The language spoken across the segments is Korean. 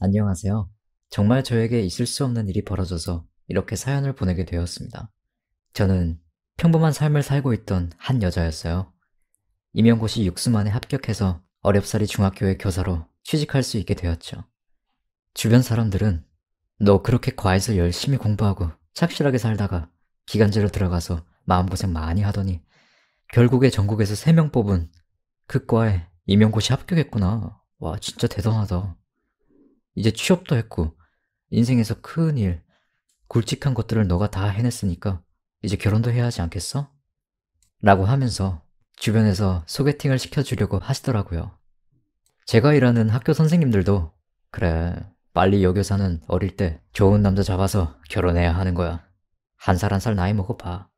안녕하세요. 정말 저에게 있을 수 없는 일이 벌어져서 이렇게 사연을 보내게 되었습니다. 저는 평범한 삶을 살고 있던 한 여자였어요. 임용고시 6수만에 합격해서 어렵사리 중학교의 교사로 취직할 수 있게 되었죠. 주변 사람들은 너 그렇게 과외서 열심히 공부하고 착실하게 살다가 기간제로 들어가서 마음고생 많이 하더니 결국에 전국에서 3명 뽑은 그 과에 임용고시 합격했구나. 와, 진짜 대단하다. 이제 취업도 했고, 인생에서 큰 일, 굵직한 것들을 너가 다 해냈으니까 이제 결혼도 해야 하지 않겠어? 라고 하면서 주변에서 소개팅을 시켜주려고 하시더라고요. 제가 일하는 학교 선생님들도 그래, 빨리 여교사는 어릴 때 좋은 남자 잡아서 결혼해야 하는 거야. 한 살 한살 한살 나이 먹어봐.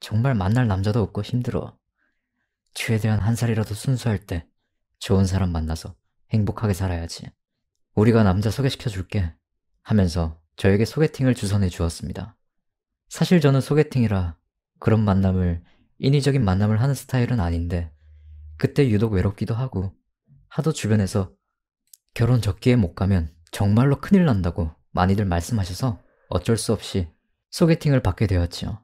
정말 만날 남자도 없고 힘들어. 최대한 한 살이라도 순수할 때 좋은 사람 만나서 행복하게 살아야지. 우리가 남자 소개시켜 줄게. 하면서 저에게 소개팅을 주선해 주었습니다. 사실 저는 소개팅이라 그런 만남을, 인위적인 만남을 하는 스타일은 아닌데, 그때 유독 외롭기도 하고, 하도 주변에서 결혼 적기에 못 가면 정말로 큰일 난다고 많이들 말씀하셔서 어쩔 수 없이 소개팅을 받게 되었지요.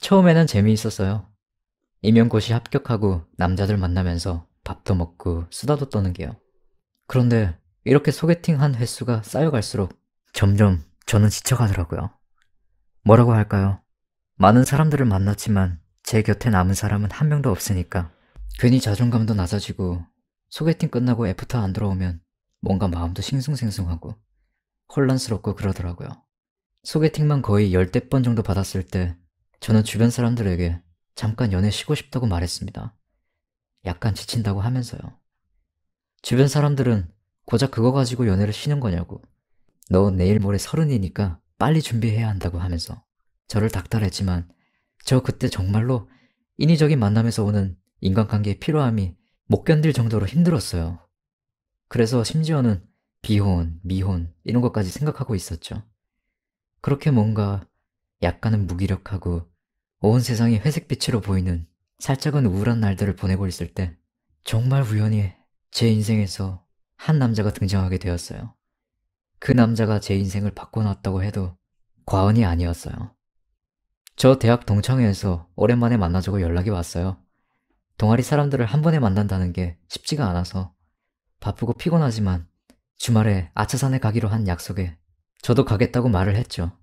처음에는 재미있었어요. 임용고시 합격하고 남자들 만나면서 밥도 먹고 수다도 떠는 게요. 그런데 이렇게 소개팅 한 횟수가 쌓여갈수록 점점 저는 지쳐가더라고요. 뭐라고 할까요? 많은 사람들을 만났지만 제 곁에 남은 사람은 한 명도 없으니까 괜히 자존감도 낮아지고 소개팅 끝나고 애프터 안 들어오면 뭔가 마음도 싱숭생숭하고 혼란스럽고 그러더라고요. 소개팅만 거의 열댓 번 정도 받았을 때 저는 주변 사람들에게 잠깐 연애 쉬고 싶다고 말했습니다. 약간 지친다고 하면서요. 주변 사람들은 고작 그거 가지고 연애를 쉬는 거냐고. 너 내일 모레 서른이니까 빨리 준비해야 한다고 하면서 저를 닥달했지만 저 그때 정말로 인위적인 만남에서 오는 인간관계의 피로함이못 견딜 정도로 힘들었어요. 그래서 심지어는 비혼, 미혼 이런 것까지 생각하고 있었죠. 그렇게 뭔가 약간은 무기력하고 온 세상이 회색빛으로 보이는 살짝은 우울한 날들을 보내고 있을 때 정말 우연히 제 인생에서 한 남자가 등장하게 되었어요. 그 남자가 제 인생을 바꿔놨다고 해도 과언이 아니었어요. 저 대학 동창회에서 오랜만에 만나자고 연락이 왔어요. 동아리 사람들을 한 번에 만난다는 게 쉽지가 않아서 바쁘고 피곤하지만 주말에 아차산에 가기로 한 약속에 저도 가겠다고 말을 했죠.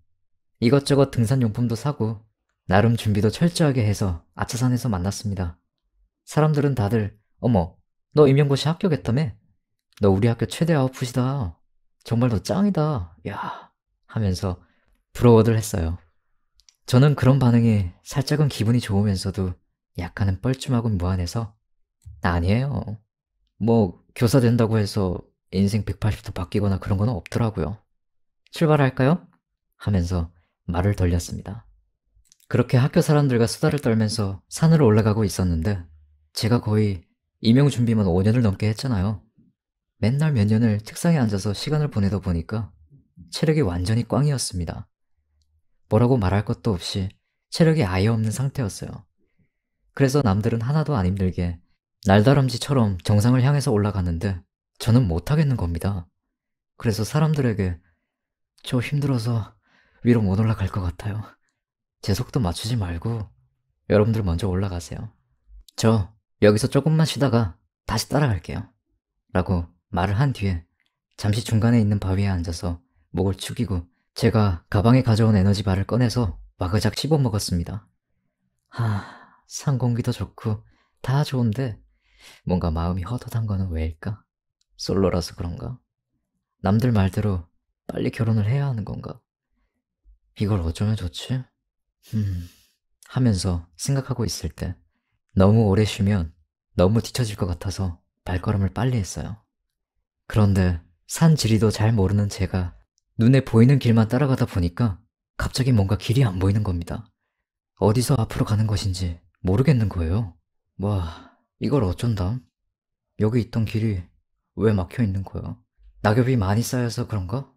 이것저것 등산용품도 사고 나름 준비도 철저하게 해서 아차산에서 만났습니다. 사람들은 다들 어머 너 임용고시 합격했다며? 너 우리 학교 최대 아웃풋이다. 정말 너 짱이다. 야 하면서 부러워들 했어요. 저는 그런 반응에 살짝은 기분이 좋으면서도 약간은 뻘쭘하고 무안해서 아니에요. 뭐 교사 된다고 해서 인생 180도 바뀌거나 그런 건 없더라고요. 출발할까요? 하면서 말을 돌렸습니다. 그렇게 학교 사람들과 수다를 떨면서 산으로 올라가고 있었는데 제가 거의 임용 준비만 5년을 넘게 했잖아요. 맨날 몇 년을 책상에 앉아서 시간을 보내다 보니까 체력이 완전히 꽝이었습니다. 뭐라고 말할 것도 없이 체력이 아예 없는 상태였어요. 그래서 남들은 하나도 안 힘들게 날다람쥐처럼 정상을 향해서 올라가는데 저는 못하겠는 겁니다. 그래서 사람들에게 저 힘들어서 위로 못 올라갈 것 같아요. 제 속도 맞추지 말고 여러분들 먼저 올라가세요. 저 여기서 조금만 쉬다가 다시 따라갈게요. 라고 말을 한 뒤에 잠시 중간에 있는 바위에 앉아서 목을 축이고 제가 가방에 가져온 에너지 바를 꺼내서 와그작 씹어 먹었습니다. 하, 산공기도 좋고 다 좋은데 뭔가 마음이 허덕한 거는 왜일까? 솔로라서 그런가? 남들 말대로 빨리 결혼을 해야 하는 건가? 이걸 어쩌면 좋지? 음, 하면서 생각하고 있을 때 너무 오래 쉬면 너무 뒤처질 것 같아서 발걸음을 빨리 했어요. 그런데 산 지리도 잘 모르는 제가 눈에 보이는 길만 따라가다 보니까 갑자기 뭔가 길이 안 보이는 겁니다. 어디서 앞으로 가는 것인지 모르겠는 거예요. 와, 이걸 어쩐다. 여기 있던 길이 왜 막혀 있는 거야? 낙엽이 많이 쌓여서 그런가?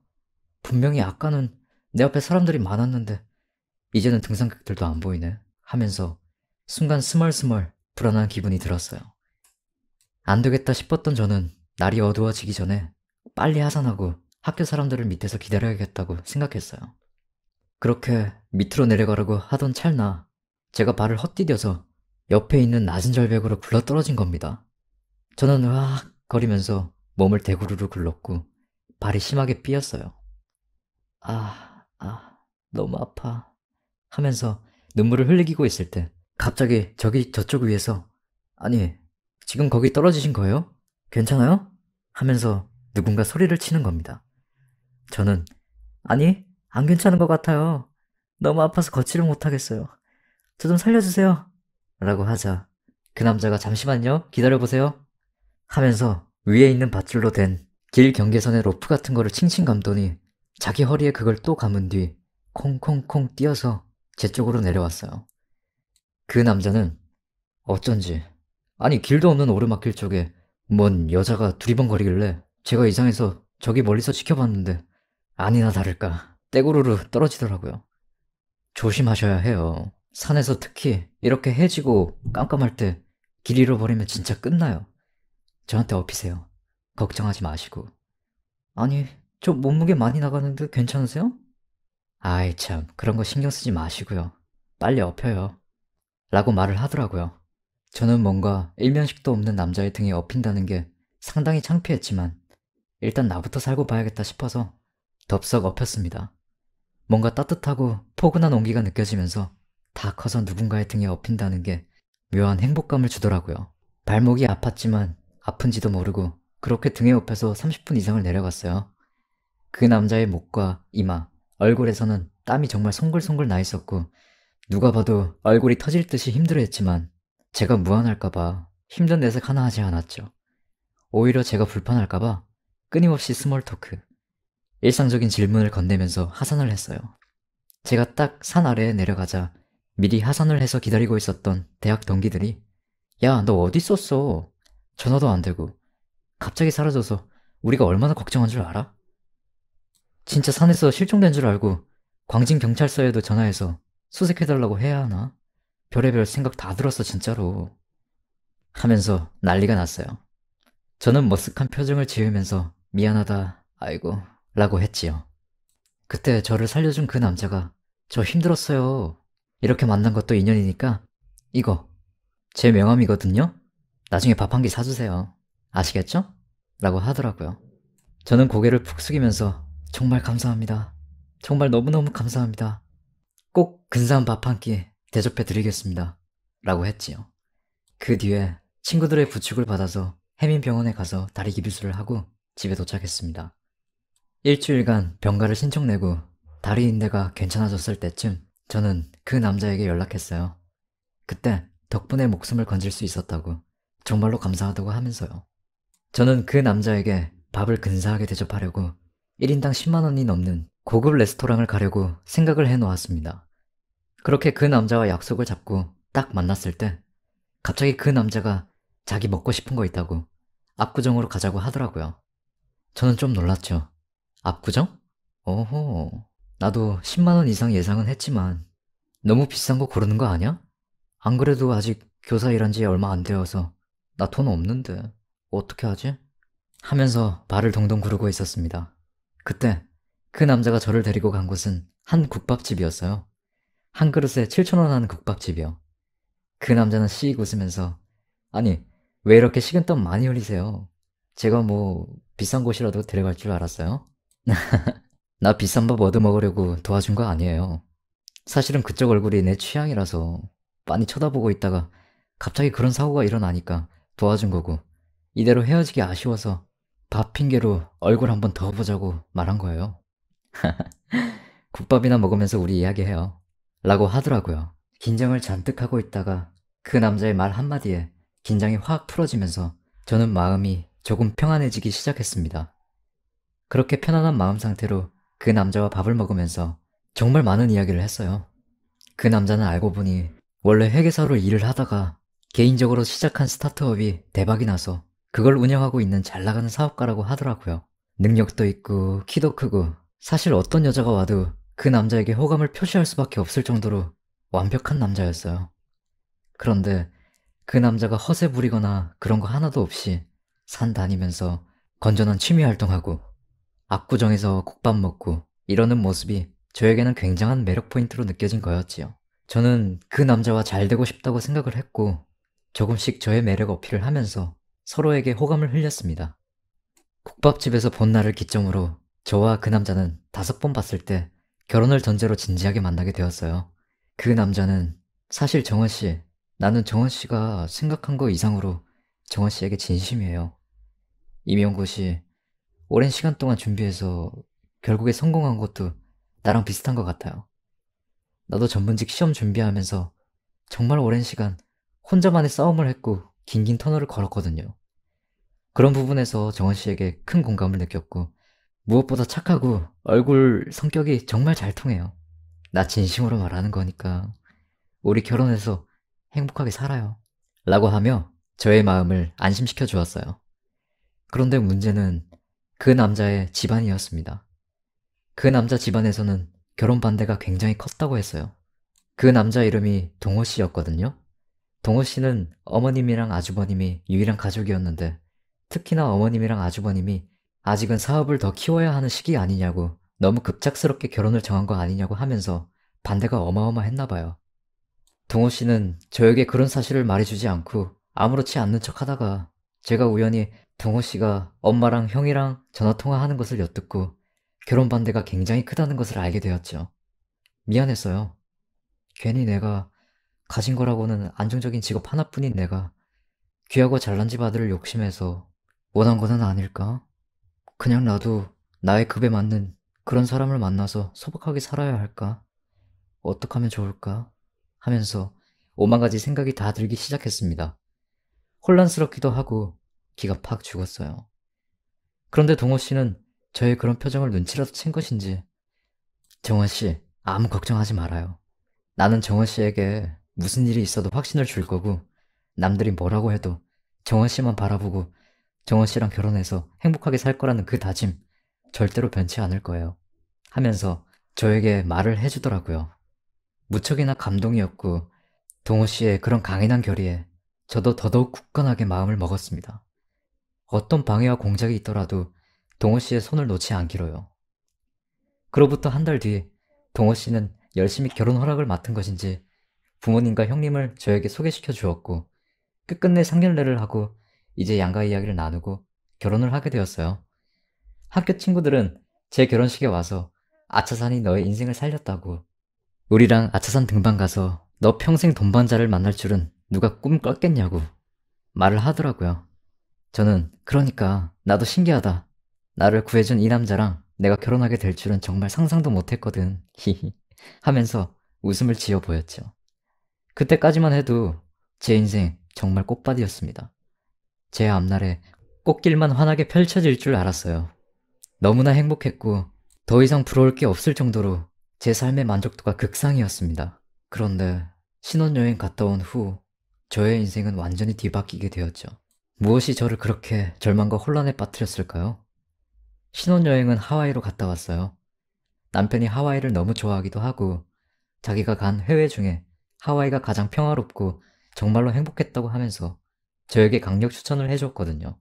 분명히 아까는 내 앞에 사람들이 많았는데 이제는 등산객들도 안 보이네 하면서 순간 스멀스멀 불안한 기분이 들었어요. 안 되겠다 싶었던 저는 날이 어두워지기 전에 빨리 하산하고 학교 사람들을 밑에서 기다려야겠다고 생각했어요. 그렇게 밑으로 내려가려고 하던 찰나 제가 발을 헛디뎌서 옆에 있는 낮은 절벽으로 굴러떨어진 겁니다. 저는 으악 거리면서 몸을 대구르르 굴렀고 발이 심하게 삐었어요. 아, 아, 너무 아파. 하면서 눈물을 흘리고 있을 때 갑자기 저기 저쪽 위에서 아니 지금 거기 떨어지신 거예요? 괜찮아요? 하면서 누군가 소리를 치는 겁니다. 저는 아니 안 괜찮은 것 같아요. 너무 아파서 걷지를 못하겠어요. 저 좀 살려주세요. 라고 하자 그 남자가 잠시만요 기다려보세요 하면서 위에 있는 밧줄로 된 길 경계선의 로프 같은 거를 칭칭 감더니 자기 허리에 그걸 또 감은 뒤 콩콩콩 뛰어서 제 쪽으로 내려왔어요. 그 남자는 어쩐지 아니 길도 없는 오르막길 쪽에 뭔 여자가 두리번거리길래 제가 이상해서 저기 멀리서 지켜봤는데 아니나 다를까 떼구르르 떨어지더라고요. 조심하셔야 해요. 산에서 특히 이렇게 해지고 깜깜할 때 길 잃어버리면 진짜 끝나요. 저한테 업히세요. 걱정하지 마시고. 아니, 저 몸무게 많이 나가는데 괜찮으세요? 아이 참 그런 거 신경 쓰지 마시고요. 빨리 업혀요. 라고 말을 하더라고요. 저는 뭔가 일면식도 없는 남자의 등에 업힌다는 게 상당히 창피했지만 일단 나부터 살고 봐야겠다 싶어서 덥석 업혔습니다. 뭔가 따뜻하고 포근한 온기가 느껴지면서 다 커서 누군가의 등에 업힌다는 게 묘한 행복감을 주더라고요. 발목이 아팠지만 아픈지도 모르고 그렇게 등에 업혀서 30분 이상을 내려갔어요. 그 남자의 목과 이마, 얼굴에서는 땀이 정말 송글송글 나 있었고 누가 봐도 얼굴이 터질 듯이 힘들어했지만 제가 무안할까봐 힘든 내색 하나 하지 않았죠. 오히려 제가 불편할까봐 끊임없이 스몰 토크, 일상적인 질문을 건네면서 하산을 했어요. 제가 딱 산 아래에 내려가자 미리 하산을 해서 기다리고 있었던 대학 동기들이 야, 너 어디 있었어? 전화도 안 되고 갑자기 사라져서 우리가 얼마나 걱정한 줄 알아? 진짜 산에서 실종된 줄 알고 광진 경찰서에도 전화해서 수색해달라고 해야 하나? 별의별 생각 다 들었어 진짜로 하면서 난리가 났어요. 저는 머쓱한 표정을 지으면서 미안하다, 아이고 라고 했지요. 그때 저를 살려준 그 남자가 저 힘들었어요. 이렇게 만난 것도 인연이니까 이거 제 명함이거든요. 나중에 밥 한 끼 사주세요. 아시겠죠? 라고 하더라고요. 저는 고개를 푹 숙이면서 정말 감사합니다. 정말 너무너무 감사합니다. 꼭 근사한 밥 한 끼 대접해 드리겠습니다. 라고 했지요. 그 뒤에 친구들의 부축을 받아서 해민병원에 가서 다리 기비술을 하고 집에 도착했습니다. 일주일간 병가를 신청내고 다리 인대가 괜찮아졌을 때쯤 저는 그 남자에게 연락했어요. 그때 덕분에 목숨을 건질 수 있었다고 정말로 감사하다고 하면서요. 저는 그 남자에게 밥을 근사하게 대접하려고 1인당 10만원이 넘는 고급 레스토랑을 가려고 생각을 해놓았습니다. 그렇게 그 남자와 약속을 잡고 딱 만났을 때 갑자기 그 남자가 자기 먹고 싶은 거 있다고 압구정으로 가자고 하더라고요. 저는 좀 놀랐죠. 압구정? 어허... 나도 10만원 이상 예상은 했지만 너무 비싼 거 고르는 거아냐안 그래도 아직 교사 일한 지 얼마 안 되어서 나 돈 없는데 어떻게 하지? 하면서 발을 동동 구르고 있었습니다. 그때 그 남자가 저를 데리고 간 곳은 한 국밥집이었어요. 한 그릇에 7천원 하는 국밥집이요. 그 남자는 씩 웃으면서 아니 왜 이렇게 식은떡 많이 흘리세요? 제가 뭐 비싼 곳이라도 데려갈 줄 알았어요? 나 비싼 밥 얻어먹으려고 도와준 거 아니에요. 사실은 그쪽 얼굴이 내 취향이라서 많이 쳐다보고 있다가 갑자기 그런 사고가 일어나니까 도와준 거고 이대로 헤어지기 아쉬워서 밥 핑계로 얼굴 한번 더 보자고 말한 거예요. 국밥이나 먹으면서 우리 이야기해요. 라고 하더라고요. 긴장을 잔뜩 하고 있다가 그 남자의 말 한마디에 긴장이 확 풀어지면서 저는 마음이 조금 평안해지기 시작했습니다. 그렇게 편안한 마음 상태로 그 남자와 밥을 먹으면서 정말 많은 이야기를 했어요. 그 남자는 알고 보니 원래 회계사로 일을 하다가 개인적으로 시작한 스타트업이 대박이 나서 그걸 운영하고 있는 잘 나가는 사업가라고 하더라고요. 능력도 있고 키도 크고 사실 어떤 여자가 와도 그 남자에게 호감을 표시할 수밖에 없을 정도로 완벽한 남자였어요. 그런데 그 남자가 허세 부리거나 그런 거 하나도 없이 산 다니면서 건전한 취미 활동하고 압구정에서 국밥 먹고 이러는 모습이 저에게는 굉장한 매력 포인트로 느껴진 거였지요. 저는 그 남자와 잘 되고 싶다고 생각을 했고 조금씩 저의 매력 어필을 하면서 서로에게 호감을 흘렸습니다. 국밥집에서 본 날을 기점으로 저와 그 남자는 다섯 번 봤을 때 결혼을 전제로 진지하게 만나게 되었어요. 그 남자는 사실 정원 씨, 나는 정원 씨가 생각한 거 이상으로 정원 씨에게 진심이에요. 임용고시 오랜 시간 동안 준비해서 결국에 성공한 것도 나랑 비슷한 것 같아요. 나도 전문직 시험 준비하면서 정말 오랜 시간 혼자만의 싸움을 했고 긴긴 터널을 걸었거든요. 그런 부분에서 정원 씨에게 큰 공감을 느꼈고 무엇보다 착하고 얼굴 성격이 정말 잘 통해요. 나 진심으로 말하는 거니까 우리 결혼해서 행복하게 살아요. 라고 하며 저의 마음을 안심시켜 주었어요. 그런데 문제는 그 남자의 집안이었습니다. 그 남자 집안에서는 결혼 반대가 굉장히 컸다고 했어요. 그 남자 이름이 동호 씨였거든요. 동호 씨는 어머님이랑 아주버님이 유일한 가족이었는데 특히나 어머님이랑 아주버님이 아직은 사업을 더 키워야 하는 시기 아니냐고 너무 급작스럽게 결혼을 정한 거 아니냐고 하면서 반대가 어마어마했나 봐요. 동호 씨는 저에게 그런 사실을 말해주지 않고 아무렇지 않는 척 하다가 제가 우연히 동호 씨가 엄마랑 형이랑 전화통화하는 것을 엿듣고 결혼 반대가 굉장히 크다는 것을 알게 되었죠. 미안했어요. 괜히 내가 가진 거라고는 안정적인 직업 하나뿐인 내가 귀하고 잘난 집 아들을 욕심해서 원한 거는 아닐까? 그냥 나도 나의 급에 맞는 그런 사람을 만나서 소박하게 살아야 할까? 어떻게 하면 좋을까? 하면서 오만 가지 생각이 다 들기 시작했습니다. 혼란스럽기도 하고 기가 팍 죽었어요. 그런데 동호 씨는 저의 그런 표정을 눈치라도 챈 것인지 정원 씨 아무 걱정하지 말아요. 나는 정원 씨에게 무슨 일이 있어도 확신을 줄 거고 남들이 뭐라고 해도 정원 씨만 바라보고 정원 씨랑 결혼해서 행복하게 살 거라는 그 다짐 절대로 변치 않을 거예요. 하면서 저에게 말을 해주더라고요. 무척이나 감동이었고 동호 씨의 그런 강인한 결의에 저도 더더욱 굳건하게 마음을 먹었습니다. 어떤 방해와 공작이 있더라도 동호 씨의 손을 놓지 않기로요. 그로부터 한 달 뒤 동호 씨는 열심히 결혼 허락을 맡은 것인지 부모님과 형님을 저에게 소개시켜 주었고 끝끝내 상견례를 하고 이제 양가 이야기를 나누고 결혼을 하게 되었어요. 학교 친구들은 제 결혼식에 와서 아차산이 너의 인생을 살렸다고 우리랑 아차산 등반 가서 너 평생 동반자를 만날 줄은 누가 꿈 꿨겠냐고 말을 하더라고요. 저는 그러니까 나도 신기하다. 나를 구해준 이 남자랑 내가 결혼하게 될 줄은 정말 상상도 못했거든. 히히 하면서 웃음을 지어 보였죠. 그때까지만 해도 제 인생 정말 꽃밭이었습니다. 제 앞날에 꽃길만 환하게 펼쳐질 줄 알았어요. 너무나 행복했고 더 이상 부러울 게 없을 정도로 제 삶의 만족도가 극상이었습니다. 그런데 신혼여행 갔다 온 후 저의 인생은 완전히 뒤바뀌게 되었죠. 무엇이 저를 그렇게 절망과 혼란에 빠뜨렸을까요? 신혼여행은 하와이로 갔다 왔어요. 남편이 하와이를 너무 좋아하기도 하고 자기가 간 해외 중에 하와이가 가장 평화롭고 정말로 행복했다고 하면서 저에게 강력 추천을 해줬거든요.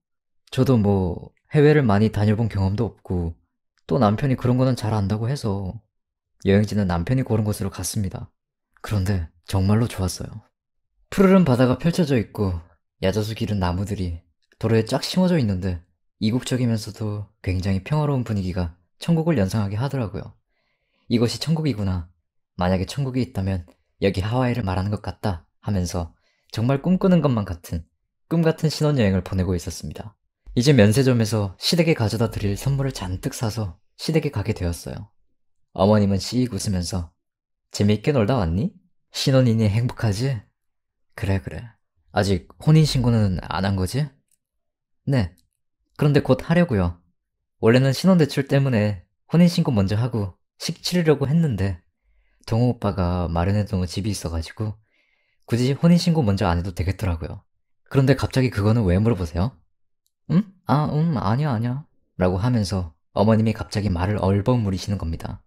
저도 뭐 해외를 많이 다녀본 경험도 없고 또 남편이 그런 거는 잘 안다고 해서 여행지는 남편이 고른 곳으로 갔습니다. 그런데 정말로 좋았어요. 푸르른 바다가 펼쳐져 있고 야자수 기른 나무들이 도로에 쫙 심어져 있는데 이국적이면서도 굉장히 평화로운 분위기가 천국을 연상하게 하더라고요. 이것이 천국이구나. 만약에 천국이 있다면 여기 하와이를 말하는 것 같다 하면서 정말 꿈꾸는 것만 같은 꿈같은 신혼여행을 보내고 있었습니다. 이제 면세점에서 시댁에 가져다 드릴 선물을 잔뜩 사서 시댁에 가게 되었어요. 어머님은 씩 웃으면서 재미있게 놀다 왔니? 신혼이니 행복하지? 그래 그래. 아직 혼인신고는 안 한 거지? 네. 그런데 곧 하려고요. 원래는 신혼대출 때문에 혼인신고 먼저 하고 식 치르려고 했는데 동호 오빠가 마련해둔 집이 있어가지고 굳이 혼인신고 먼저 안 해도 되겠더라고요. 그런데 갑자기 그거는 왜 물어보세요? 응? 아, 응, 아니야, 아니야. 라고 하면서 어머님이 갑자기 말을 얼버무리시는 겁니다.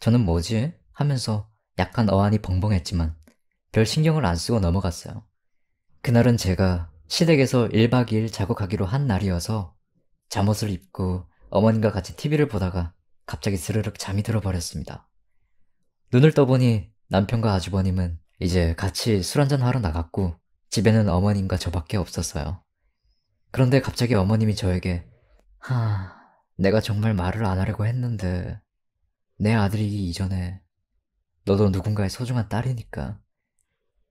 저는 뭐지? 하면서 약간 어안이 벙벙했지만 별 신경을 안 쓰고 넘어갔어요. 그날은 제가 시댁에서 1박 2일 자고 가기로 한 날이어서 잠옷을 입고 어머님과 같이 TV를 보다가 갑자기 스르륵 잠이 들어버렸습니다. 눈을 떠보니 남편과 아주버님은 이제 같이 술 한잔 하러 나갔고 집에는 어머님과 저밖에 없었어요. 그런데 갑자기 어머님이 저에게 하... 내가 정말 말을 안 하려고 했는데 내 아들이기 이전에 너도 누군가의 소중한 딸이니까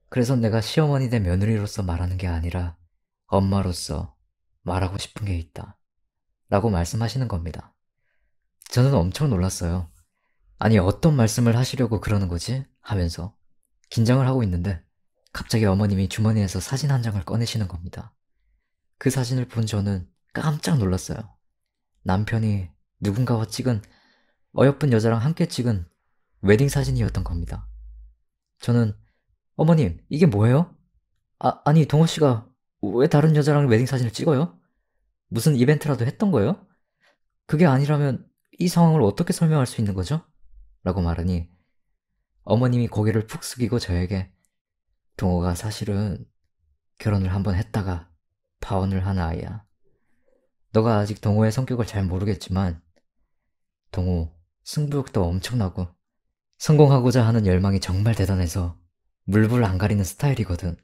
그래서 내가 시어머니 된 며느리로서 말하는 게 아니라 엄마로서 말하고 싶은 게 있다 라고 말씀하시는 겁니다. 저는 엄청 놀랐어요. 아니, 어떤 말씀을 하시려고 그러는 거지? 하면서 긴장을 하고 있는데 갑자기 어머님이 주머니에서 사진 한 장을 꺼내시는 겁니다. 그 사진을 본 저는 깜짝 놀랐어요. 남편이 누군가와 찍은 어여쁜 여자랑 함께 찍은 웨딩 사진이었던 겁니다. 저는 어머님, 이게 뭐예요? 아, 아니, 동호 씨가 왜 다른 여자랑 웨딩 사진을 찍어요? 무슨 이벤트라도 했던 거예요? 그게 아니라면 이 상황을 어떻게 설명할 수 있는 거죠? 라고 말하니 어머님이 고개를 푹 숙이고 저에게 동호가 사실은 결혼을 한번 했다가 파혼을 한 아이야. 너가 아직 동호의 성격을 잘 모르겠지만 동호 승부욕도 엄청나고 성공하고자 하는 열망이 정말 대단해서 물불 안 가리는 스타일이거든.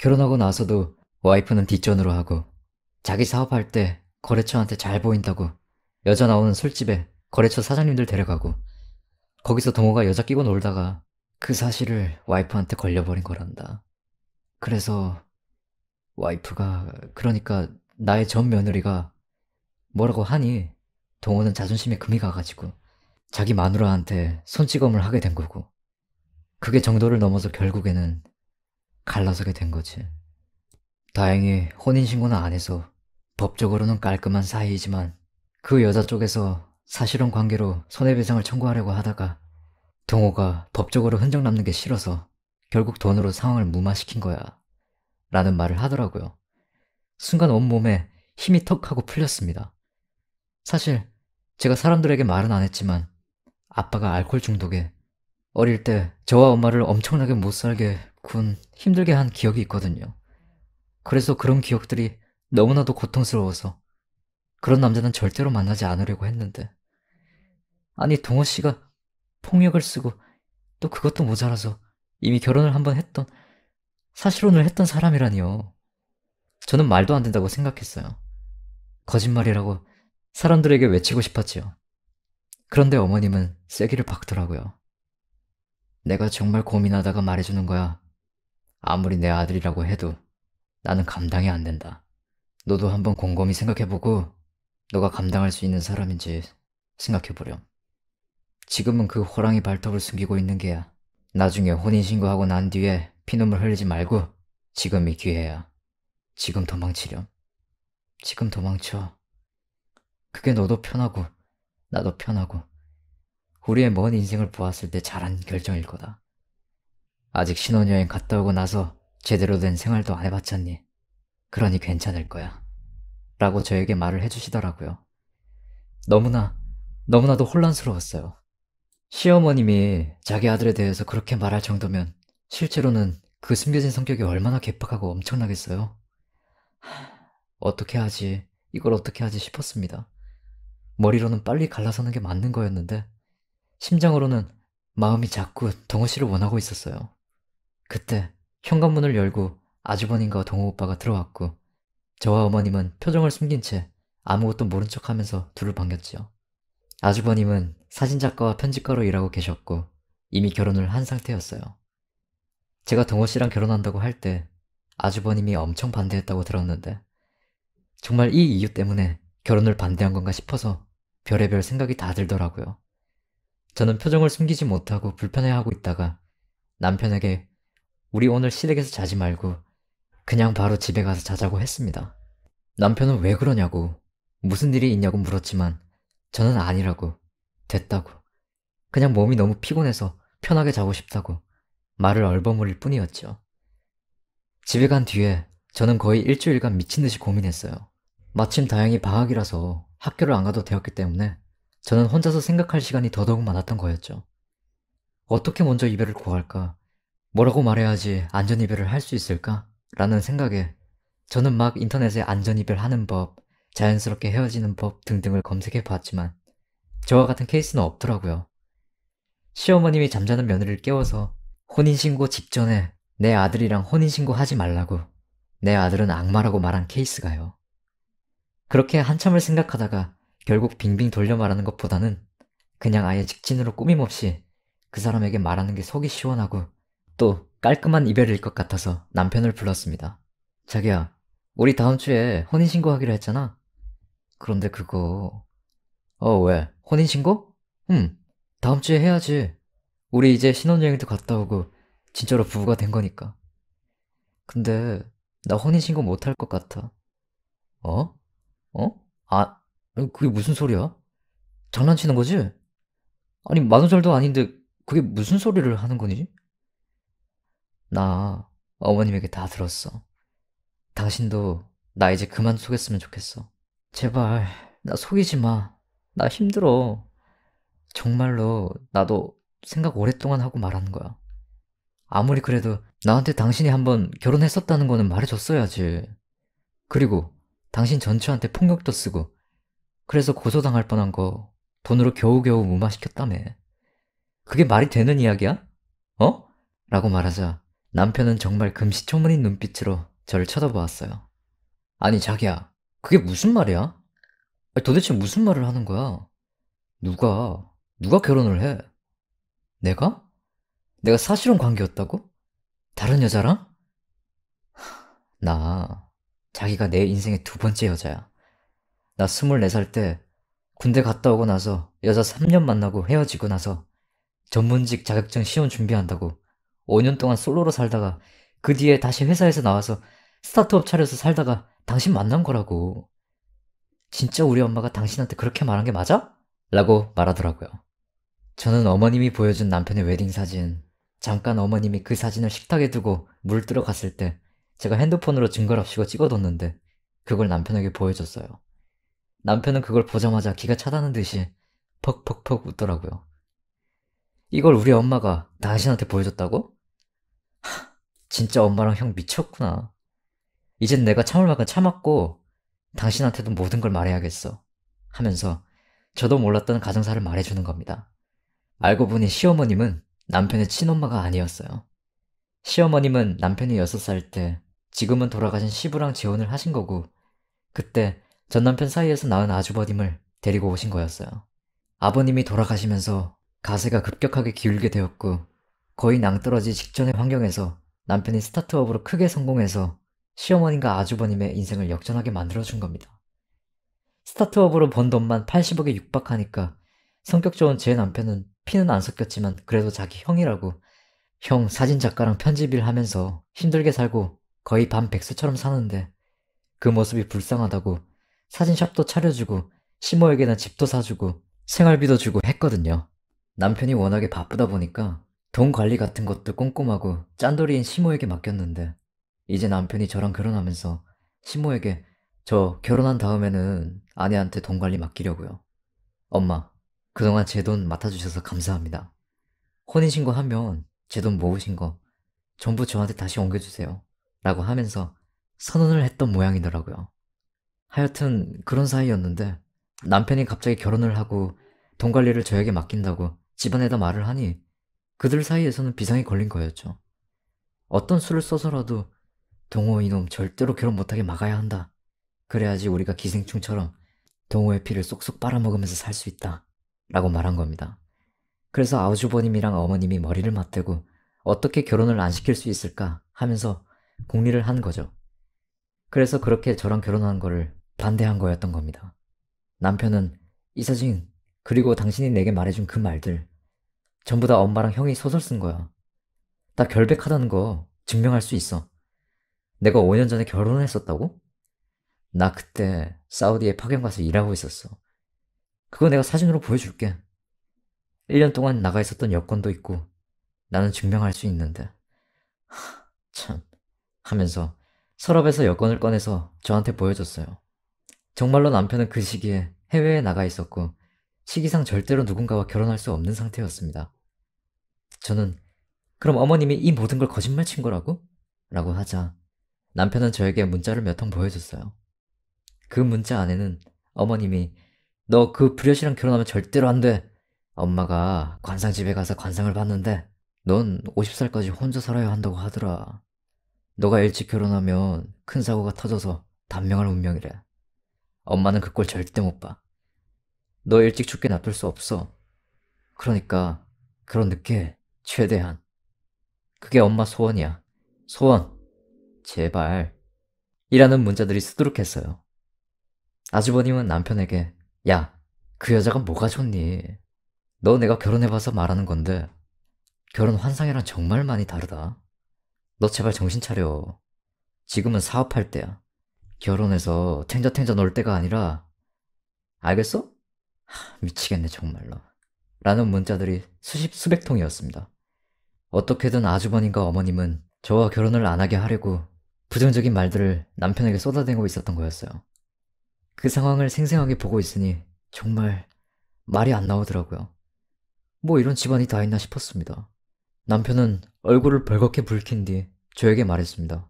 결혼하고 나서도 와이프는 뒷전으로 하고 자기 사업할 때 거래처한테 잘 보인다고 여자 나오는 술집에 거래처 사장님들 데려가고 거기서 동호가 여자 끼고 놀다가 그 사실을 와이프한테 걸려버린 거란다. 그래서 와이프가 그러니까 나의 전 며느리가 뭐라고 하니 동호는 자존심에 금이 가가지고 자기 마누라한테 손찌검을 하게 된 거고 그게 정도를 넘어서 결국에는 갈라서게 된 거지. 다행히 혼인신고는 안 해서 법적으로는 깔끔한 사이이지만 그 여자 쪽에서 사실혼 관계로 손해배상을 청구하려고 하다가 동호가 법적으로 흔적 남는 게 싫어서 결국 돈으로 상황을 무마시킨 거야. 라는 말을 하더라고요. 순간 온몸에 힘이 턱 하고 풀렸습니다. 사실 제가 사람들에게 말은 안 했지만 아빠가 알코올 중독에 어릴 때 저와 엄마를 엄청나게 못 살게 군 힘들게 한 기억이 있거든요. 그래서 그런 기억들이 너무나도 고통스러워서 그런 남자는 절대로 만나지 않으려고 했는데 아니 동호 씨가 폭력을 쓰고 또 그것도 모자라서 이미 결혼을 한번 했던 사실혼을 했던 사람이라니요. 저는 말도 안 된다고 생각했어요. 거짓말이라고 사람들에게 외치고 싶었지요. 그런데 어머님은 세기를 박더라고요. 내가 정말 고민하다가 말해주는 거야. 아무리 내 아들이라고 해도 나는 감당이 안 된다. 너도 한번 곰곰이 생각해보고 너가 감당할 수 있는 사람인지 생각해보렴. 지금은 그 호랑이 발톱을 숨기고 있는 게야. 나중에 혼인신고하고 난 뒤에 피눈물 흘리지 말고 지금이 기회야. 지금 도망치렴. 지금 도망쳐. 그게 너도 편하고 나도 편하고 우리의 먼 인생을 보았을 때 잘한 결정일 거다. 아직 신혼여행 갔다 오고 나서 제대로 된 생활도 안 해봤잖니. 그러니 괜찮을 거야. 라고 저에게 말을 해주시더라고요. 너무나, 너무나도 혼란스러웠어요. 시어머님이 자기 아들에 대해서 그렇게 말할 정도면 실제로는 그 숨겨진 성격이 얼마나 개팍하고 엄청나겠어요? 어떻게 하지, 이걸 어떻게 하지 싶었습니다. 머리로는 빨리 갈라서는 게 맞는 거였는데 심장으로는 마음이 자꾸 동호 씨를 원하고 있었어요. 그때 현관문을 열고 아주버님과 동호 오빠가 들어왔고 저와 어머님은 표정을 숨긴 채 아무것도 모른 척하면서 둘을 반겼지요. 아주버님은 사진작가와 편집가로 일하고 계셨고 이미 결혼을 한 상태였어요. 제가 동호 씨랑 결혼한다고 할 때 아주버님이 엄청 반대했다고 들었는데 정말 이 이유 때문에 결혼을 반대한 건가 싶어서 별의별 생각이 다 들더라고요. 저는 표정을 숨기지 못하고 불편해하고 있다가 남편에게 우리 오늘 시댁에서 자지 말고 그냥 바로 집에 가서 자자고 했습니다. 남편은 왜 그러냐고 무슨 일이 있냐고 물었지만 저는 아니라고 됐다고. 그냥 몸이 너무 피곤해서 편하게 자고 싶다고 말을 얼버무릴 뿐이었죠. 집에 간 뒤에 저는 거의 일주일간 미친 듯이 고민했어요. 마침 다행히 방학이라서 학교를 안 가도 되었기 때문에 저는 혼자서 생각할 시간이 더더욱 많았던 거였죠. 어떻게 먼저 이별을 구할까? 뭐라고 말해야지 안전 이별을 할 수 있을까? 라는 생각에 저는 막 인터넷에 안전 이별하는 법, 자연스럽게 헤어지는 법 등등을 검색해 봤지만 저와 같은 케이스는 없더라고요. 시어머님이 잠자는 며느리를 깨워서 혼인신고 직전에 내 아들이랑 혼인신고 하지 말라고 내 아들은 악마라고 말한 케이스가요. 그렇게 한참을 생각하다가 결국 빙빙 돌려 말하는 것보다는 그냥 아예 직진으로 꾸밈없이 그 사람에게 말하는 게 속이 시원하고 또 깔끔한 이별일 것 같아서 남편을 불렀습니다. 자기야, 우리 다음 주에 혼인신고하기로 했잖아? 그런데 그거... 어, 왜? 혼인신고? 응, 다음 주에 해야지. 우리 이제 신혼여행도 갔다 오고 진짜로 부부가 된 거니까. 근데 나 혼인신고 못할 것 같아. 어? 어? 아, 그게 무슨 소리야? 장난치는 거지? 아니, 만우절도 아닌데 그게 무슨 소리를 하는 거니? 나 어머님에게 다 들었어. 당신도 나 이제 그만 속였으면 좋겠어. 제발, 나 속이지 마. 나 힘들어. 정말로 나도 생각 오랫동안 하고 말하는 거야. 아무리 그래도 나한테 당신이 한번 결혼했었다는 거는 말해줬어야지. 그리고 당신 전처한테 폭력도 쓰고 그래서 고소당할 뻔한 거 돈으로 겨우겨우 무마시켰다며. 그게 말이 되는 이야기야? 어? 라고 말하자 남편은 정말 금시초문인 눈빛으로 저를 쳐다보았어요. 아니 자기야, 그게 무슨 말이야? 도대체 무슨 말을 하는 거야? 누가, 누가 결혼을 해? 내가? 내가 사실혼 관계였다고? 다른 여자랑? 나, 자기가 내 인생의 두 번째 여자야. 나 24살 때 군대 갔다 오고 나서 여자 3년 만나고 헤어지고 나서 전문직 자격증 시험 준비한다고 5년 동안 솔로로 살다가 그 뒤에 다시 회사에서 나와서 스타트업 차려서 살다가 당신 만난 거라고. 진짜 우리 엄마가 당신한테 그렇게 말한 게 맞아? 라고 말하더라고요. 저는 어머님이 보여준 남편의 웨딩 사진, 잠깐 어머님이 그 사진을 식탁에 두고 물들어 갔을 때 제가 핸드폰으로 증거랍시고 찍어뒀는데 그걸 남편에게 보여줬어요. 남편은 그걸 보자마자 기가 차다는 듯이 퍽퍽퍽 웃더라고요. 이걸 우리 엄마가 당신한테 보여줬다고? 하, 진짜 엄마랑 형 미쳤구나. 이젠 내가 참을 만큼 참았고 당신한테도 모든 걸 말해야겠어. 하면서 저도 몰랐던 가정사를 말해주는 겁니다. 알고 보니 시어머님은 남편의 친엄마가 아니었어요. 시어머님은 남편이 6살 때 지금은 돌아가신 시부랑 재혼을 하신 거고 그때 전 남편 사이에서 낳은 아주버님을 데리고 오신 거였어요. 아버님이 돌아가시면서 가세가 급격하게 기울게 되었고 거의 낭떠러지 직전의 환경에서 남편이 스타트업으로 크게 성공해서 시어머님과 아주버님의 인생을 역전하게 만들어준 겁니다. 스타트업으로 번 돈만 80억에 육박하니까 성격 좋은 제 남편은 피는 안 섞였지만 그래도 자기 형이라고 형 사진작가랑 편집일 하면서 힘들게 살고 거의 밤 백수처럼 사는데 그 모습이 불쌍하다고 사진샵도 차려주고 시모에게는 집도 사주고 생활비도 주고 했거든요. 남편이 워낙에 바쁘다 보니까 돈 관리 같은 것도 꼼꼼하고 짠돌이인 시모에게 맡겼는데 이제 남편이 저랑 결혼하면서 신모에게 저 결혼한 다음에는 아내한테 돈 관리 맡기려고요. 엄마, 그동안 제 돈 맡아주셔서 감사합니다. 혼인신고 하면 제 돈 모으신 거 전부 저한테 다시 옮겨주세요. 라고 하면서 선언을 했던 모양이더라고요. 하여튼 그런 사이였는데 남편이 갑자기 결혼을 하고 돈 관리를 저에게 맡긴다고 집안에다 말을 하니 그들 사이에서는 비상이 걸린 거였죠. 어떤 수를 써서라도 동호 이놈 절대로 결혼 못하게 막아야 한다. 그래야지 우리가 기생충처럼 동호의 피를 쏙쏙 빨아먹으면서 살 수 있다. 라고 말한 겁니다. 그래서 아우주버님이랑 어머님이 머리를 맞대고 어떻게 결혼을 안 시킬 수 있을까 하면서 공리를 한 거죠. 그래서 그렇게 저랑 결혼한 거를 반대한 거였던 겁니다. 남편은 이사진 그리고 당신이 내게 말해준 그 말들 전부 다 엄마랑 형이 소설 쓴 거야. 나 결백하다는 거 증명할 수 있어. 내가 5년 전에 결혼했었다고? 을나 그때 사우디에 파견 가서 일하고 있었어. 그거 내가 사진으로 보여줄게. 1년 동안 나가 있었던 여권도 있고 나는 증명할 수 있는데. 하, 참. 하면서 서랍에서 여권을 꺼내서 저한테 보여줬어요. 정말로 남편은 그 시기에 해외에 나가 있었고 시기상 절대로 누군가와 결혼할 수 없는 상태였습니다. 저는 그럼 어머님이 이 모든 걸 거짓말 친 거라고? 라고 하자 남편은 저에게 문자를 몇 통 보여줬어요. 그 문자 안에는 어머님이 너 그 불효씨랑 결혼하면 절대로 안 돼. 엄마가 관상집에 가서 관상을 봤는데 넌 50살까지 혼자 살아야 한다고 하더라. 너가 일찍 결혼하면 큰 사고가 터져서 단명할 운명이래. 엄마는 그 꼴 절대 못 봐. 너 일찍 죽게 놔둘 수 없어. 그러니까 그런 늦게 최대한. 그게 엄마 소원이야. 소원. 제발 이라는 문자들이 수도록했어요 아주버님은 남편에게 야, 그 여자가 뭐가 좋니? 너 내가 결혼해봐서 말하는 건데 결혼 환상이랑 정말 많이 다르다. 너 제발 정신 차려. 지금은 사업할 때야. 결혼해서 탱자탱자 놀 때가 아니라 알겠어? 하, 미치겠네 정말로. 라는 문자들이 수십 수백 통이었습니다. 어떻게든 아주버님과 어머님은 저와 결혼을 안 하게 하려고 부정적인 말들을 남편에게 쏟아대고 있었던 거였어요. 그 상황을 생생하게 보고 있으니 정말 말이 안 나오더라고요. 뭐 이런 집안이 다 있나 싶었습니다. 남편은 얼굴을 벌겋게 붉힌 뒤 저에게 말했습니다.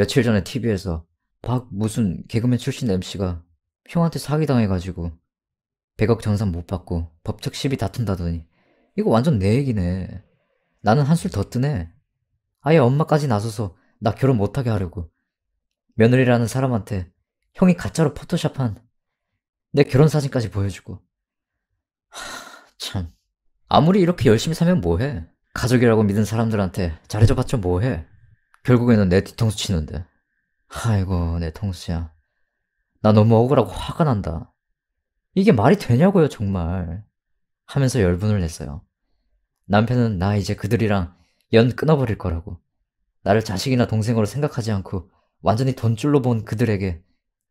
며칠 전에 TV에서 박 무슨 개그맨 출신 MC가 형한테 사기당해가지고 100억 정산 못 받고 법적 시비 다툰다더니 이거 완전 내 얘기네. 나는 한술 더 뜨네. 아예 엄마까지 나서서 나 결혼 못하게 하려고 며느리라는 사람한테 형이 가짜로 포토샵한 내 결혼 사진까지 보여주고 하, 참 아무리 이렇게 열심히 살면 뭐해 가족이라고 믿은 사람들한테 잘해줘봤자 뭐해 결국에는 내 뒤통수 치는데. 아이고, 내 통수야. 나 너무 억울하고 화가 난다. 이게 말이 되냐고요, 정말. 하면서 열분을 냈어요. 남편은 나 이제 그들이랑 연 끊어버릴 거라고. 나를 자식이나 동생으로 생각하지 않고 완전히 돈줄로 본 그들에게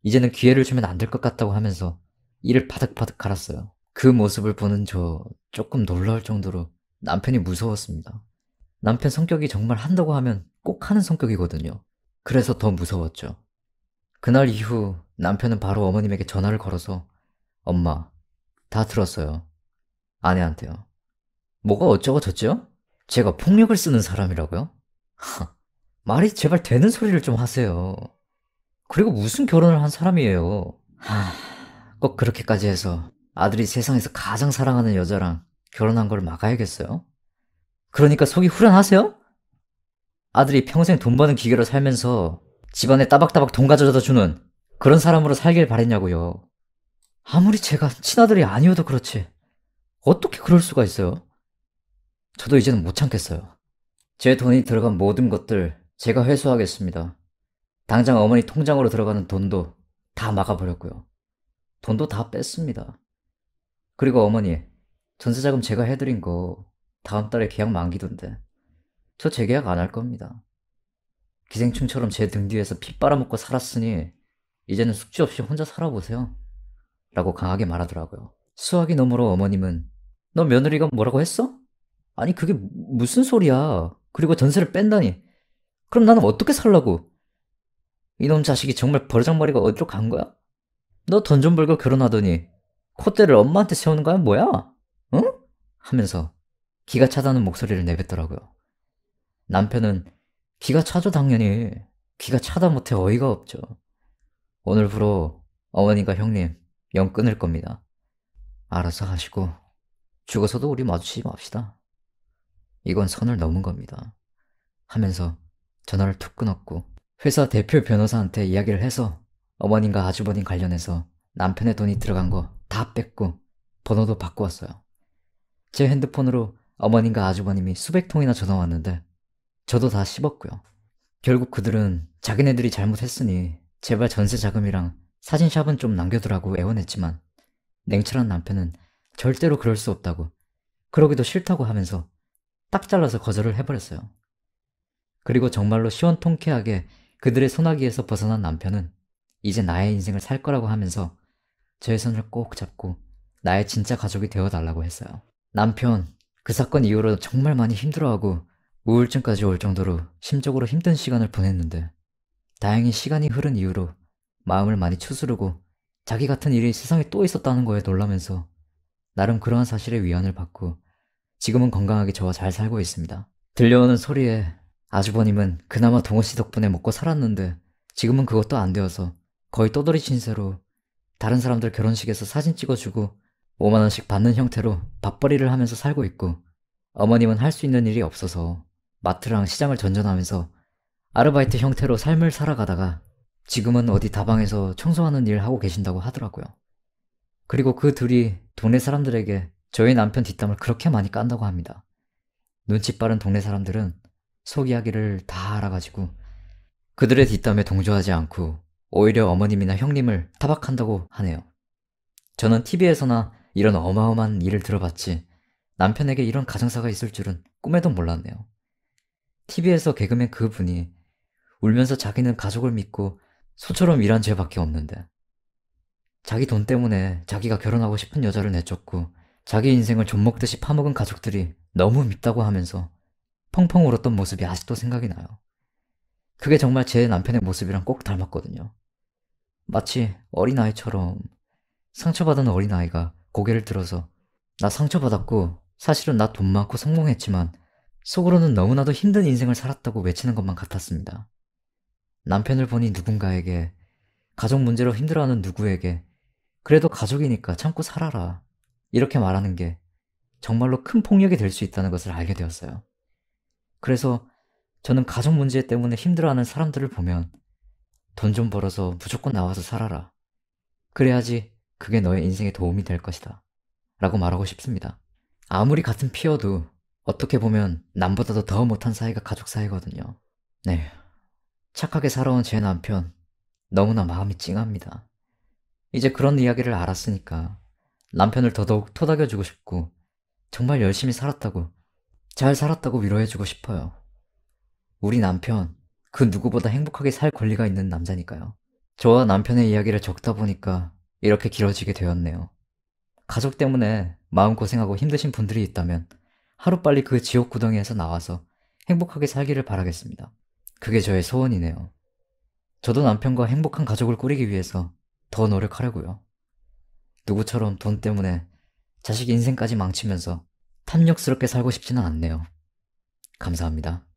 이제는 기회를 주면 안 될 것 같다고 하면서 이를 바득바득 갈았어요. 그 모습을 보는 저 조금 놀라울 정도로 남편이 무서웠습니다. 남편 성격이 정말 한다고 하면 꼭 하는 성격이거든요. 그래서 더 무서웠죠. 그날 이후 남편은 바로 어머님에게 전화를 걸어서 엄마, 다 들었어요. 아내한테요. 뭐가 어쩌고 저쩌요? 제가 폭력을 쓰는 사람이라고요? 하, 말이 제발 되는 소리를 좀 하세요. 그리고 무슨 결혼을 한 사람이에요. 하, 꼭 그렇게까지 해서 아들이 세상에서 가장 사랑하는 여자랑 결혼한 걸 막아야겠어요? 그러니까 속이 후련하세요? 아들이 평생 돈 버는 기계로 살면서 집안에 따박따박 돈 가져다 주는 그런 사람으로 살길 바랬냐고요. 아무리 제가 친아들이 아니어도 그렇지. 어떻게 그럴 수가 있어요? 저도 이제는 못 참겠어요. 제 돈이 들어간 모든 것들 제가 회수하겠습니다. 당장 어머니 통장으로 들어가는 돈도 다 막아버렸고요. 돈도 다 뺐습니다. 그리고 어머니, 전세자금 제가 해드린 거 다음 달에 계약 만기던데 저 재계약 안 할 겁니다. 기생충처럼 제 등 뒤에서 피 빨아먹고 살았으니 이제는 숙지 없이 혼자 살아보세요. 라고 강하게 말하더라고요. 수학이 너머로 어머님은 너 며느리가 뭐라고 했어? 아니 그게 무슨 소리야. 그리고 전세를 뺀다니. 그럼 나는 어떻게 살라고? 이놈 자식이 정말 버르장머리가 어디로 간 거야? 너 돈 좀 벌고 결혼하더니 콧대를 엄마한테 세우는 거야 뭐야? 응? 하면서 기가 차다는 목소리를 내뱉더라고요. 남편은 기가 차죠 당연히. 기가 차다 못해 어이가 없죠. 오늘부로 어머니가 형님 영 끊을 겁니다. 알아서 하시고 죽어서도 우리 마주치지 맙시다. 이건 선을 넘은 겁니다. 하면서 전화를 툭 끊었고 회사 대표 변호사한테 이야기를 해서 어머님과 아주버님 관련해서 남편의 돈이 들어간 거 다 뺏고 번호도 바꾸었어요. 제 핸드폰으로 어머님과 아주버님이 수백 통이나 전화 왔는데 저도 다 씹었고요. 결국 그들은 자기네들이 잘못했으니 제발 전세 자금이랑 사진샵은 좀 남겨두라고 애원했지만 냉철한 남편은 절대로 그럴 수 없다고 그러기도 싫다고 하면서 딱 잘라서 거절을 해버렸어요. 그리고 정말로 시원통쾌하게 그들의 소나기에서 벗어난 남편은 이제 나의 인생을 살 거라고 하면서 저의 손을 꼭 잡고 나의 진짜 가족이 되어달라고 했어요. 남편, 그 사건 이후로 정말 많이 힘들어하고 우울증까지 올 정도로 심적으로 힘든 시간을 보냈는데 다행히 시간이 흐른 이후로 마음을 많이 추스르고 자기 같은 일이 세상에 또 있었다는 거에 놀라면서 나름 그러한 사실의 위안을 받고 지금은 건강하게 저와 잘 살고 있습니다. 들려오는 소리에 아주버님은 그나마 동호 씨 덕분에 먹고 살았는데 지금은 그것도 안 되어서 거의 떠돌이 신세로 다른 사람들 결혼식에서 사진 찍어주고 5만원씩 받는 형태로 밥벌이를 하면서 살고 있고 어머님은 할 수 있는 일이 없어서 마트랑 시장을 전전하면서 아르바이트 형태로 삶을 살아가다가 지금은 어디 다방에서 청소하는 일 하고 계신다고 하더라고요. 그리고 그 둘이 동네 사람들에게 저희 남편 뒷담을 그렇게 많이 깐다고 합니다. 눈치 빠른 동네 사람들은 속 이야기를 다 알아가지고 그들의 뒷담에 동조하지 않고 오히려 어머님이나 형님을 타박한다고 하네요. 저는 TV에서나 이런 어마어마한 일을 들어봤지 남편에게 이런 가정사가 있을 줄은 꿈에도 몰랐네요. TV에서 개그맨 그분이 울면서 자기는 가족을 믿고 소처럼 일한 죄밖에 없는데 자기 돈 때문에 자기가 결혼하고 싶은 여자를 내쫓고 자기 인생을 좀먹듯이 파먹은 가족들이 너무 밉다고 하면서 펑펑 울었던 모습이 아직도 생각이 나요. 그게 정말 제 남편의 모습이랑 꼭 닮았거든요. 마치 어린아이처럼 상처받은 어린아이가 고개를 들어서 나 상처받았고 사실은 나 돈 많고 성공했지만 속으로는 너무나도 힘든 인생을 살았다고 외치는 것만 같았습니다. 남편을 보니 누군가에게 가족 문제로 힘들어하는 누구에게 그래도 가족이니까 참고 살아라 이렇게 말하는 게 정말로 큰 폭력이 될 수 있다는 것을 알게 되었어요. 그래서 저는 가족 문제 때문에 힘들어하는 사람들을 보면 돈 좀 벌어서 무조건 나와서 살아라. 그래야지 그게 너의 인생에 도움이 될 것이다. 라고 말하고 싶습니다. 아무리 같은 피어도 어떻게 보면 남보다도 더 못한 사이가 가족 사이거든요. 네. 착하게 살아온 제 남편, 너무나 마음이 찡합니다. 이제 그런 이야기를 알았으니까 남편을 더더욱 토닥여주고 싶고 정말 열심히 살았다고, 잘 살았다고 위로해주고 싶어요. 우리 남편, 그 누구보다 행복하게 살 권리가 있는 남자니까요. 저와 남편의 이야기를 적다 보니까 이렇게 길어지게 되었네요. 가족 때문에 마음고생하고 힘드신 분들이 있다면 하루빨리 그 지옥 구덩이에서 나와서 행복하게 살기를 바라겠습니다. 그게 저의 소원이네요. 저도 남편과 행복한 가족을 꾸리기 위해서 더 노력하려고요. 누구처럼 돈 때문에 자식 인생까지 망치면서 탐욕스럽게 살고 싶지는 않네요. 감사합니다.